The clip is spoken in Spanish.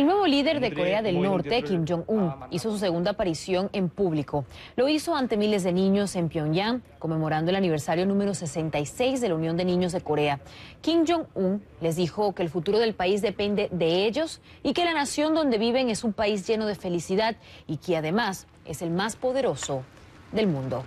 El nuevo líder de Corea del Norte, Kim Jong-un, ah, hizo su segunda aparición en público. Lo hizo ante miles de niños en Pyongyang, conmemorando el aniversario número 66 de la Unión de Niños de Corea. Kim Jong-un les dijo que el futuro del país depende de ellos y que la nación donde viven es un país lleno de felicidad y que además es el más poderoso del mundo.